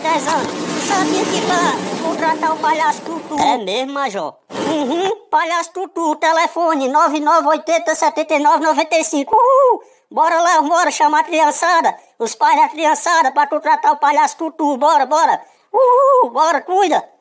10 anos, Sabia que pra tá? contratar o palhaço Tutu. É mesmo, Major? Uhum, palhaço Tutu, telefone 9980-7995. Uhul! Bora lá, bora chamar a criançada, os pais da criançada pra contratar o palhaço Tutu. Bora, bora. Uhul, bora, cuida.